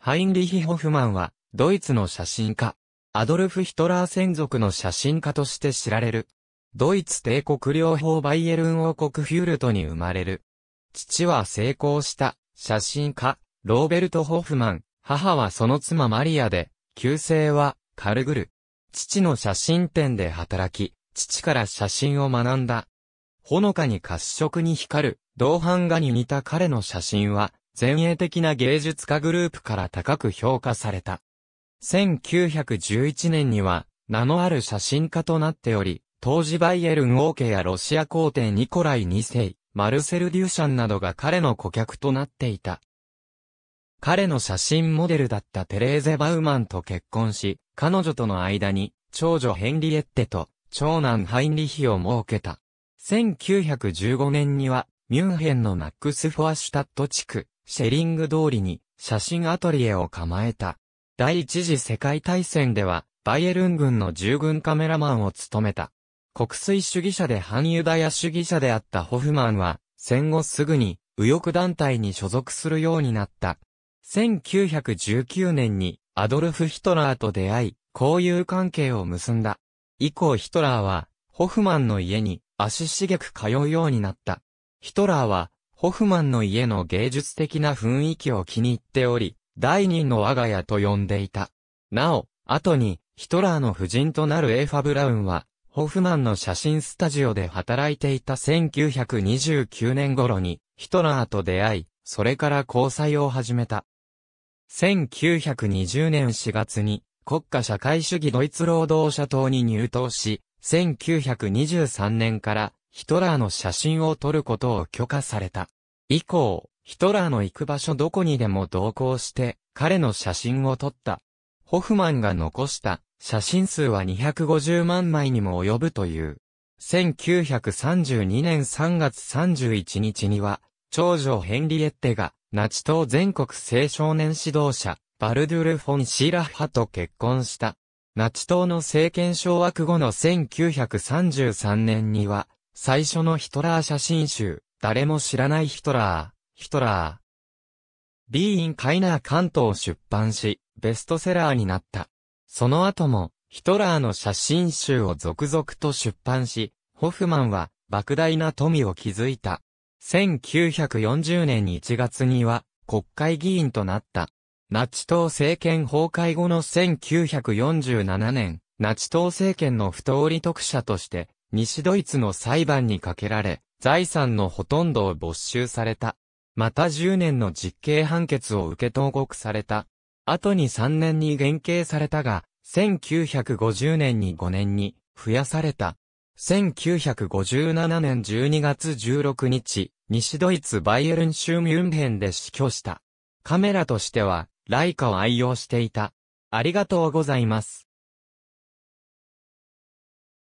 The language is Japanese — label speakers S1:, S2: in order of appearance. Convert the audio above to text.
S1: ハインリヒ・ホフマンは、ドイツの写真家。アドルフ・ヒトラー専属の写真家として知られる。ドイツ帝国領邦バイエルン王国フュールトに生まれる。父は成功した写真家、ローベルト・ホフマン。母はその妻マリアで、旧姓はカルグル。父の写真店で働き、父から写真を学んだ。ほのかに褐色に光る、銅版画に似た彼の写真は、前衛的な芸術家グループから高く評価された。1911年には、名のある写真家となっており、当時バイエルン王家やロシア皇帝ニコライ2世、マルセル・デューシャンなどが彼の顧客となっていた。彼の写真モデルだったテレーゼ・バウマンと結婚し、彼女との間に、長女ヘンリエッテと、長男ハインリヒを設けた。1915年には、ミュンヘンのマックス・フォアシュタット地区、シェリング通りに写真アトリエを構えた。第一次世界大戦では、バイエルン軍の従軍カメラマンを務めた。国粋主義者で反ユダヤ主義者であったホフマンは、戦後すぐに右翼団体に所属するようになった。1919年にアドルフ・ヒトラーと出会い、交友関係を結んだ。以降ヒトラーは、ホフマンの家に足しげく通うようになった。ヒトラーは、ホフマンの家の芸術的な雰囲気を気に入っており、第二の我が家と呼んでいた。なお、後に、ヒトラーの夫人となるエーファ・ブラウンは、ホフマンの写真スタジオで働いていた1929年頃に、ヒトラーと出会い、それから交際を始めた。1920年4月に、国家社会主義ドイツ労働者党に入党し、1923年からヒトラーの写真を撮ることを許可された。以降、ヒトラーの行く場所どこにでも同行して、彼の写真を撮った。ホフマンが残した写真数は250万枚にも及ぶという。1932年3月31日には、長女ヘンリエッテが、ナチ党全国青少年指導者、バルドゥル・フォン・シーラッハと結婚した。ナチ党の政権掌握後の1933年には、最初のヒトラー写真集、誰も知らないヒトラー、ヒトラー。ビーイン・カイナー・カントを出版し、ベストセラーになった。その後も、ヒトラーの写真集を続々と出版し、ホフマンは、莫大な富を築いた。1940年1月には、国会議員となった。ナチ党政権崩壊後の1947年、ナチ党政権の不当利得者として、西ドイツの裁判にかけられ、財産のほとんどを没収された。また10年の実刑判決を受け投獄された。後に3年に減刑されたが、1950年に5年に増やされた。1957年12月16日、西ドイツバイエルン州ミュンヘンで死去した。カメラとしては、ライカを愛用していた。ありがとうございます。